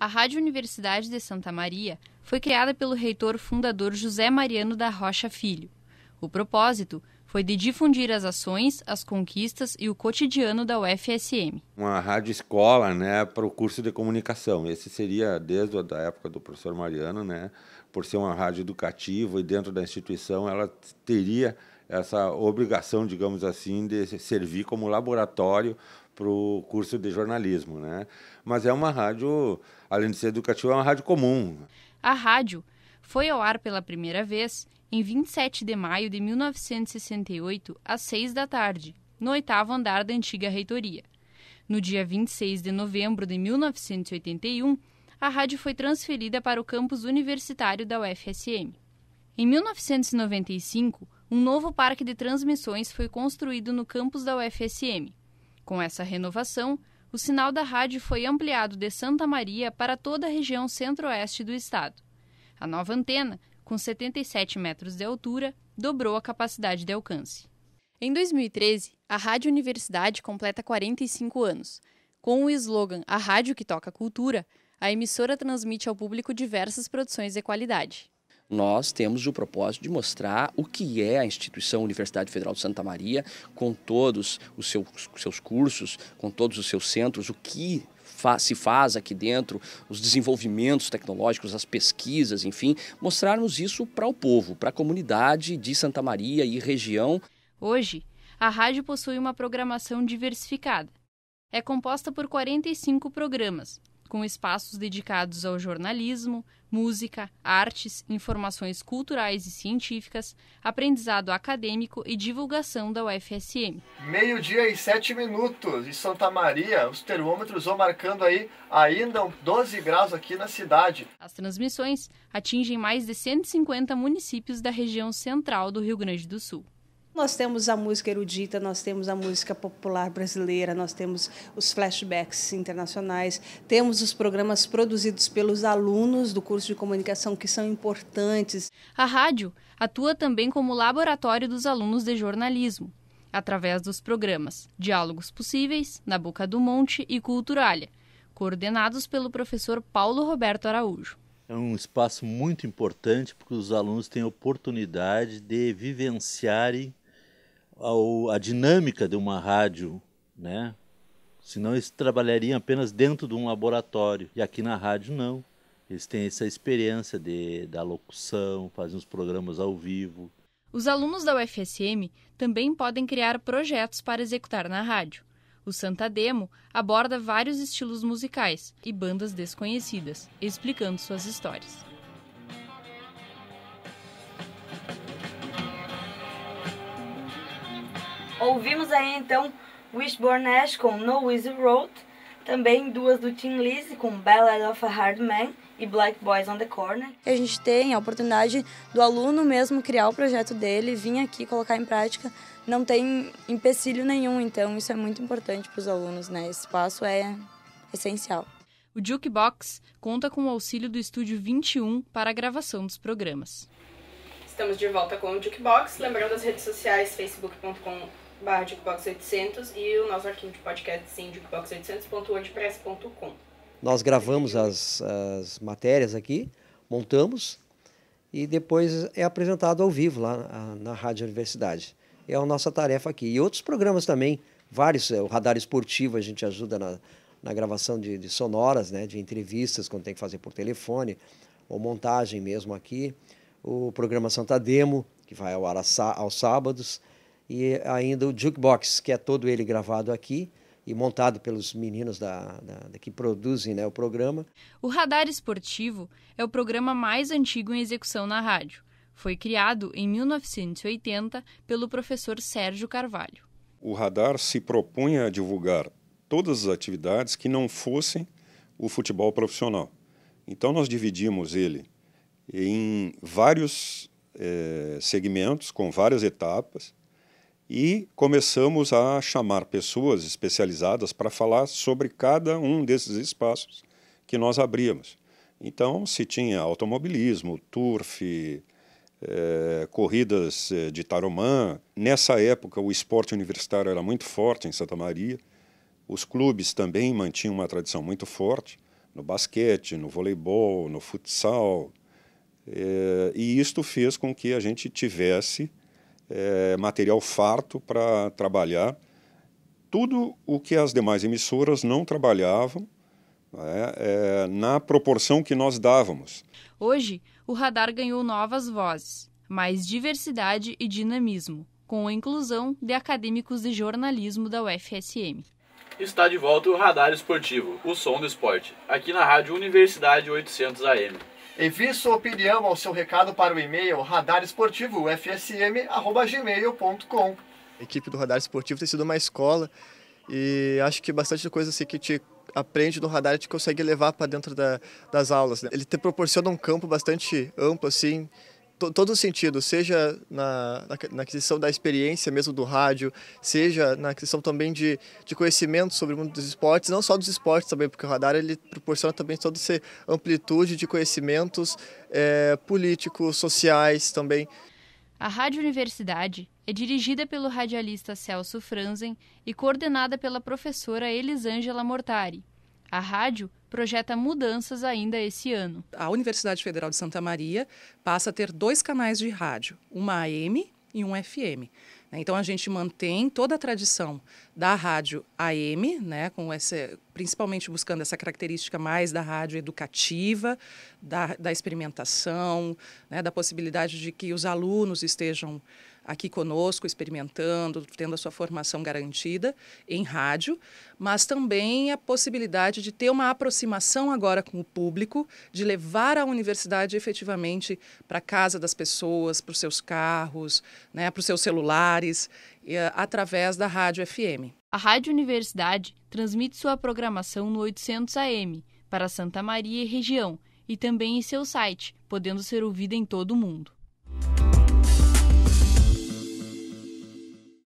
A Rádio Universidade de Santa Maria foi criada pelo reitor fundador José Mariano da Rocha Filho. O propósito foi de difundir as ações, as conquistas e o cotidiano da UFSM. Uma rádio escola né, para o curso de comunicação. Esse seria desde a época do professor Mariano, né, por ser uma rádio educativa e dentro da instituição ela teria essa obrigação, digamos assim, de servir como laboratório para o curso de jornalismo, né? Mas é uma rádio, além de ser educativa, é uma rádio comum. A rádio foi ao ar pela primeira vez em 27 de maio de 1968, às 6 da tarde, no oitavo andar da antiga reitoria. No dia 26 de novembro de 1981, a rádio foi transferida para o campus universitário da UFSM. Em 1995, um novo parque de transmissões foi construído no campus da UFSM. Com essa renovação, o sinal da rádio foi ampliado de Santa Maria para toda a região centro-oeste do estado. A nova antena, com 77 metros de altura, dobrou a capacidade de alcance. Em 2013, a Rádio Universidade completa 45 anos. Com o slogan A Rádio que Toca Cultura, a emissora transmite ao público diversas produções de qualidade nós temos o propósito de mostrar o que é a instituição Universidade Federal de Santa Maria, com todos os seus, seus cursos, com todos os seus centros, o que se faz aqui dentro, os desenvolvimentos tecnológicos, as pesquisas, enfim, mostrarmos isso para o povo, para a comunidade de Santa Maria e região. Hoje, a rádio possui uma programação diversificada. É composta por 45 programas, com espaços dedicados ao jornalismo, música, artes, informações culturais e científicas, aprendizado acadêmico e divulgação da UFSM. Meio-dia e sete minutos em Santa Maria, os termômetros vão marcando aí ainda 12 graus aqui na cidade. As transmissões atingem mais de 150 municípios da região central do Rio Grande do Sul. Nós temos a música erudita, nós temos a música popular brasileira, nós temos os flashbacks internacionais, temos os programas produzidos pelos alunos do curso de comunicação que são importantes. A rádio atua também como laboratório dos alunos de jornalismo, através dos programas Diálogos Possíveis, Na Boca do Monte e Culturalha, coordenados pelo professor Paulo Roberto Araújo. É um espaço muito importante porque os alunos têm a oportunidade de vivenciarem ao, a dinâmica de uma rádio, né? Senão eles trabalhariam apenas dentro de um laboratório. E aqui na rádio, não. Eles têm essa experiência de, da locução, fazem os programas ao vivo. Os alunos da UFSM também podem criar projetos para executar na rádio. O Santa Demo aborda vários estilos musicais e bandas desconhecidas, explicando suas histórias. Ouvimos aí então Wishborn Ash com No Easy Road, também duas do Tim Lizzy com Ballad of a Hard Man e Black Boys on the Corner. A gente tem a oportunidade do aluno mesmo criar o projeto dele, vir aqui colocar em prática, não tem empecilho nenhum, então isso é muito importante para os alunos, né? Esse espaço é essencial. O Jukebox conta com o auxílio do Estúdio 21 para a gravação dos programas. Estamos de volta com o Jukebox. Lembrando as redes sociais, facebook.com barra jukebox800 e o nosso arquivo de podcast sim, jukebox800.wordpress.com. Nós gravamos as, as matérias aqui, montamos e depois é apresentado ao vivo lá na, na Rádio Universidade. É a nossa tarefa aqui. E outros programas também, vários, é, o Radar Esportivo a gente ajuda na, na gravação de, de sonoras, né, de entrevistas, quando tem que fazer por telefone, ou montagem mesmo aqui. O programa Santa Demo, que vai ao ar aos sábados e ainda o Jukebox, que é todo ele gravado aqui e montado pelos meninos da, da, da que produzem né, o programa. O Radar Esportivo é o programa mais antigo em execução na rádio. Foi criado em 1980 pelo professor Sérgio Carvalho. O Radar se propunha a divulgar todas as atividades que não fossem o futebol profissional. Então nós dividimos ele em vários eh, segmentos, com várias etapas, e começamos a chamar pessoas especializadas para falar sobre cada um desses espaços que nós abríamos. Então, se tinha automobilismo, turf, é, corridas eh, de taromã. Nessa época, o esporte universitário era muito forte em Santa Maria. Os clubes também mantinham uma tradição muito forte no basquete, no voleibol, no futsal. É, e isto fez com que a gente tivesse é, material farto para trabalhar tudo o que as demais emissoras não trabalhavam né, é, na proporção que nós dávamos. Hoje, o radar ganhou novas vozes, mais diversidade e dinamismo, com a inclusão de acadêmicos de jornalismo da UFSM. Está de volta o Radar Esportivo, o som do esporte, aqui na Rádio Universidade 800 AM. Envie sua opinião ou seu recado para o e-mail radaresportivofsm.gmail.com A equipe do Radar Esportivo tem sido uma escola e acho que bastante coisa assim que te aprende no radar te consegue levar para dentro da, das aulas. Né? Ele te proporciona um campo bastante amplo assim, todo sentido, seja na, na, na, aquisição da experiência mesmo do rádio, seja na aquisição também de, de conhecimento sobre o mundo dos esportes, não só dos esportes também, porque o radar ele proporciona também toda essa amplitude de conhecimentos é, políticos, sociais também. A Rádio Universidade é dirigida pelo radialista Celso Franzen e coordenada pela professora Elisângela Mortari. A rádio projeta mudanças ainda esse ano. A Universidade Federal de Santa Maria passa a ter dois canais de rádio, uma AM e um FM. Né? Então a gente mantém toda a tradição da rádio AM, né, com essa, principalmente buscando essa característica mais da rádio educativa, da, da experimentação, né, da possibilidade de que os alunos estejam aqui conosco, experimentando, tendo a sua formação garantida em rádio, mas também a possibilidade de ter uma aproximação agora com o público, de levar a universidade efetivamente para a casa das pessoas, para os seus carros, né, para os seus celulares, eh, através da Rádio FM. A Rádio Universidade transmite sua programação no 800 AM para Santa Maria e região e também em seu site, podendo ser ouvida em todo o mundo.